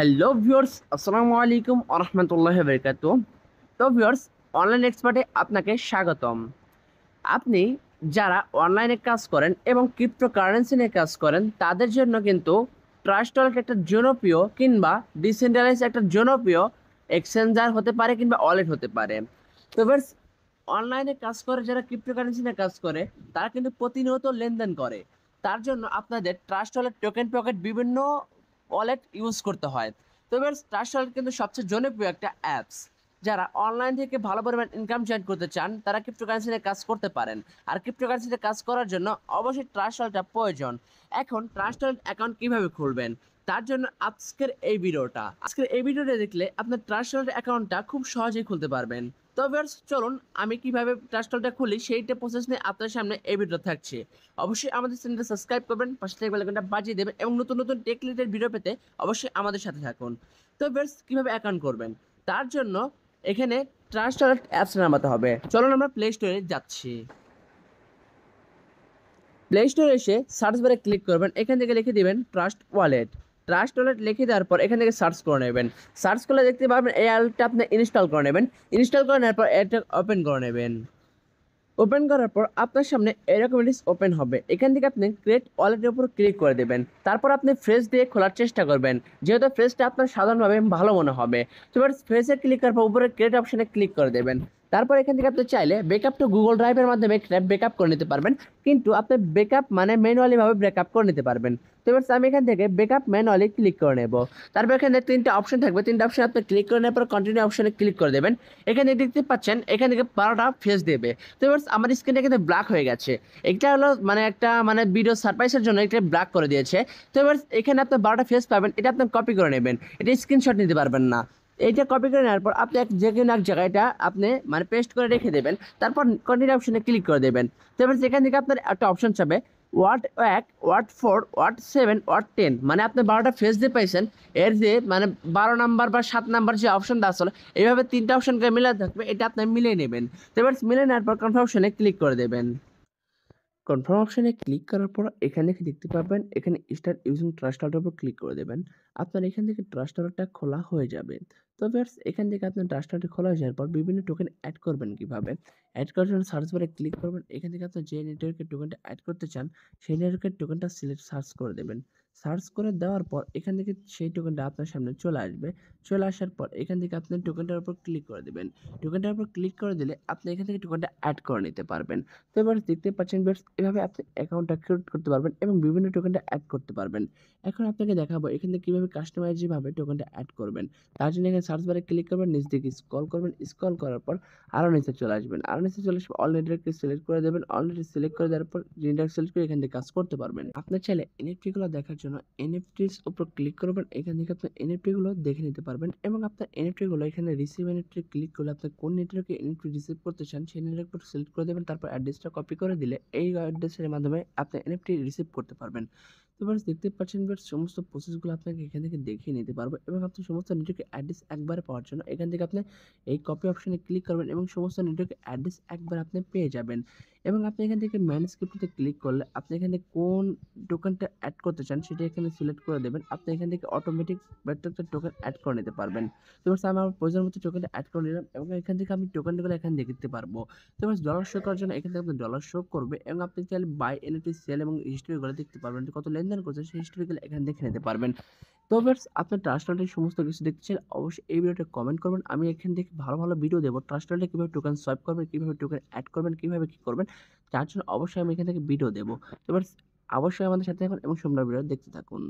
hello viewers আসসালামু আলাইকুম আরহামতুল্লাহ বরকাত তো ভিউয়ার্স অনলাইন এক্সপার্টে আপনাকে স্বাগতম আপনি যারা অনলাইনে কাজ করেন এবং ক্রিপ্টো কারেন্সি নিয়ে কাজ করেন তাদের জন্য কিন্তু ট্রাস্ট ওয়ালেট একটা জনপ্রিয় কিংবা ডিসেন্ট্রালাইজ একটা জনপ্রিয় এক্সচেঞ্জার হতে পারে কিংবা ওয়ালেট হতে পারে তো ভিউয়ার্স অনলাইনে কাজ করে যারা ক্রিপ্টো কারেন্সি নিয়ে কাজ করে তারা কিন্তু প্রতিনিয়ত লেনদেন করে তার জন্য আপনাদের ট্রাস্ট ওয়ালেট টোকেন পকেট বিভিন্ন ওয়ালেট ইউজ করতে হয় তো এবার স্টার ওয়ালেট কিন্তু সবচেয়ে জনপ্রিয় একটা অ্যাপস যারা অনলাইন থেকে ভালো পরিমাণ ইনকাম জয়েন করতে চান তারা ক্রিপ্টোকারেন্সিতে কাজ করতে পারেন আর ক্রিপ্টোকারেন্সিতে কাজ করার জন্য অবশ্যই ট্রাস্ট ওয়ালেটটা প্রয়োজন এখন ট্রাস্ট ওয়ালেট অ্যাকাউন্ট কীভাবে খুলবেন তার জন্য আজকের এই ভিডিওটা আজকের এই ভিডিওটা দেখলে আপনার ট্রাস্ট ওয়ালেট অ্যাকাউন্টটা খুব সহজেই খুলতে পারবেন তো ভিউয়ার্স চলুন আমি কিভাবে ট্রাস্ট খুলি সেইটা প্রসেস নিয়ে আপনার সামনে এই ভিডিও থাকছে অবশ্যই আমাদের চ্যানেলটা সাবস্ক্রাইব করবেন পাশে থেকে বাজিয়ে দেবেন এবং নতুন নতুন টেক রিলেটেড ভিডিও পেতে অবশ্যই আমাদের সাথে থাকুন তো ভিউয়ার্স কীভাবে অ্যাকাউন্ট করবেন তার জন্য এখানে ট্রাস্ট ওয়ালেট অ্যাপস নামাতে হবে চলুন আমরা প্লে স্টোরে যাচ্ছি প্লে স্টোরে এসে সার্চ বারে ক্লিক করবেন এখান থেকে লিখে দিবেন ট্রাস্ট ওয়ালেট ট্রাস্ট ওয়ালেট লিখে দেওয়ার পর এখান থেকে সার্চ করে নেবেন সার্চ করলে দেখতে পাবেন এই অ্যালটা আপনি ইনস্টল করে নেবেন ইনস্টল করে নেওয়ার পর এটা ওপেন করে নেবেন ওপেন করার পর আপনার সামনে এরকম লিস্ট ওপেন হবে এখান থেকে আপনি ক্রিয়েট ওয়ালেটের উপর ক্লিক করে দেবেন তারপর আপনি ফ্রেশ দিয়ে খোলার চেষ্টা করবেন যেহেতু ফ্রেশটা আপনার সাধারণভাবে ভালো মনে হবে তো এবার ফ্রেশে ক্লিক করার পর উপরে ক্রিয়েট অপশানে ক্লিক করে দেবেন তারপর এখান থেকে আপনি চাইলে ব্যাকআপ টু গুগল ড্রাইভের মাধ্যমে ব্যাকআপ করে নিতে পারবেন কিন্তু আপনি ব্যাকআপ মানে ম্যানুয়ালিভাবে ব্যাকআপ করে নিতে পারবেন তো এবার আমি এখান থেকে ব্যাকআপ ম্যানুয়ালি ক্লিক করে নেব তারপর এখানে তিনটা অপশন থাকবে তিনটা অপশন আপনি ক্লিক করে নেওয়ার পর কন্টিনিউ অপশনে ক্লিক করে দেবেন এখানে দেখতে পাচ্ছেন এখান থেকে বারোটা ফেস দেবে তো এবার আমার স্ক্রিনটা কিন্তু ব্ল্যাক হয়ে গেছে এটা হলো মানে একটা মানে ভিডিও সারপ্রাইজের জন্য এটা ব্ল্যাক করে দিয়েছে তো এবার এখানে আপনি বারোটা ফেস পাবেন এটা আপনি কপি করে নেবেন এটা স্ক্রিনশট নিতে পারবেন না এইটা কপি করে নেওয়ার পর আপনি এক যে কোনো এক জায়গায়টা আপনি মানে পেস্ট করে রেখে দেবেন তারপর কন্টিনিউ অপশনে ক্লিক করে দেবেন তারপর সেখান থেকে আপনার একটা অপশন চাবে ওয়ার্ড এক word four word seven word ten মানে আপনি বারোটা ফেস দিয়ে পাইছেন এর যে মানে বারো নাম্বার বা সাত নাম্বার যে অপশনটা আসলে এইভাবে তিনটা অপশনকে মিলে থাকবে এটা আপনি মিলিয়ে নেবেন তারপর মিলে নেওয়ার পর কনফার্ম অপশনে ক্লিক করে দেবেন কনফার্ম অপশানে ক্লিক করার পর এখানে দেখতে পাবেন এখানে স্টার্ট ইউজিং ট্রাস্ট অর্ডার উপর ক্লিক করে দেবেন আপনার এখান থেকে ট্রাস্ট অর্ডারটা খোলা হয়ে যাবে তো ব্যাস এখান থেকে আপনার ট্রাস্ট আউটার খোলা হয়ে যাওয়ার পর বিভিন্ন টোকেন অ্যাড করবেন কিভাবে অ্যাড করার জন্য সার্চ বারে ক্লিক করবেন এখান থেকে আপনার যে নেটওয়ার্কের টোকেনটা অ্যাড করতে চান সেই নেটওয়ার্কের টোকেনটা সিলেক্ট সার্চ করে দেবেন সার্চ করে দেওয়ার পর এখান থেকে সেই টোকেনটা আপনার সামনে চলে আসবে চলে আসার পর এখান থেকে আপনি টোকেনটার উপর ক্লিক করে দেবেন টোকেনটার উপর ক্লিক করে দিলে আপনি এখান থেকে টোকেনটা অ্যাড করে নিতে পারবেন তো এবার দেখতে পাচ্ছেন বেশ এভাবে আপনি অ্যাকাউন্টটা ক্রিয়েট করতে পারবেন এবং বিভিন্ন টোকেনটা অ্যাড করতে পারবেন এখন আপনাকে দেখাবো এখান থেকে কীভাবে কাস্টমাইজভাবে টোকেনটা অ্যাড করবেন তার জন্য এখানে সার্চ বারে ক্লিক করবেন নিচ দিকে স্ক্রল করবেন স্ক্রল করার পর আরও নিচে চলে আসবেন আরও নিচে চলে আসবেন অল নেটওয়ার্ককে সিলেক্ট করে দেবেন অল নেটওয়ার্ক সিলেক্ট করে দেওয়ার পর রিন্ডার সিলেক্ট করে এখান থেকে কাজ করতে পারবেন আপনার চাইলে এনএফটিগুলো দেখার জন্য এনএফটিস উপর ক্লিক করবেন এখান থেকে আপনার এনএফটিগুলো দেখে নিতে পারবেন এবং আপনার এনএফটিগুলো এখানে রিসিভ এনএফটি ক্লিক করলে আপনি কোন নেটওয়ার্কে এনএফটি রিসিভ করতে চান সেই নেটওয়ার্ক সিলেক্ট করে দেবেন তারপর অ্যাড্রেসটা কপি করে দিলে এই অ্যাড্রেসের মাধ্যমে আপনি এনএফটি রিসিভ করতে পারবেন ফ্রেন্ডস দেখতে পাচ্ছেন বেশ সমস্ত প্রসেসগুলো আপনাকে এখান থেকে দেখিয়ে নিতে পারবো এবং আপনি সমস্ত নেটওয়ার্কে অ্যাড্রেস একবারে পাওয়ার জন্য এখান থেকে আপনি এই কপি অপশানে ক্লিক করবেন এবং সমস্ত নেটওয়ার্কে অ্যাড্রেস একবার আপনি পেয়ে যাবেন এবং আপনি এখান থেকে ম্যানস্ক্রিপ্টতে ক্লিক করলে আপনি এখানে কোন টোকেনটা অ্যাড করতে চান সেটা এখানে সিলেক্ট করে দেবেন আপনি এখান থেকে অটোমেটিক প্রত্যেকটা টোকেন অ্যাড করে নিতে পারবেন তো আমার প্রয়োজন মতো টোকেনটা অ্যাড করে নিলাম এবং এখান থেকে আমি টোকেনগুলো এখানে দেখতে পারবো তো ডলার শো করার জন্য এখান থেকে আপনি ডলার শো করবে এবং আপনি চাইলে বাই এনএফটি সেল এবং হিস্ট্রিগুলো দেখতে পারবেন কত লেনদেন করছে সেই হিস্ট্রিগুলো এখানে দেখে নিতে পারবেন তো ফ্রেন্ডস আপনার ট্রাস্টনালের সমস্ত কিছু দেখছেন অবশ্যই এই ভিডিওতে কমেন্ট করবেন আমি এখান থেকে ভালো ভালো ভিডিও দেবো ট্রাস্টনালে কীভাবে টোকেন সোয়াইপ করবেন কীভাবে টোকেন অ্যাড করবেন কীভাবে কী করবেন তার জন্য অবশ্যই আমি এখান থেকে ভিডিও দেবো তো ফ্রেন্ডস অবশ্যই আমাদের সাথে থাকুন এবং সুন্দর ভিডিও দেখতে থাকুন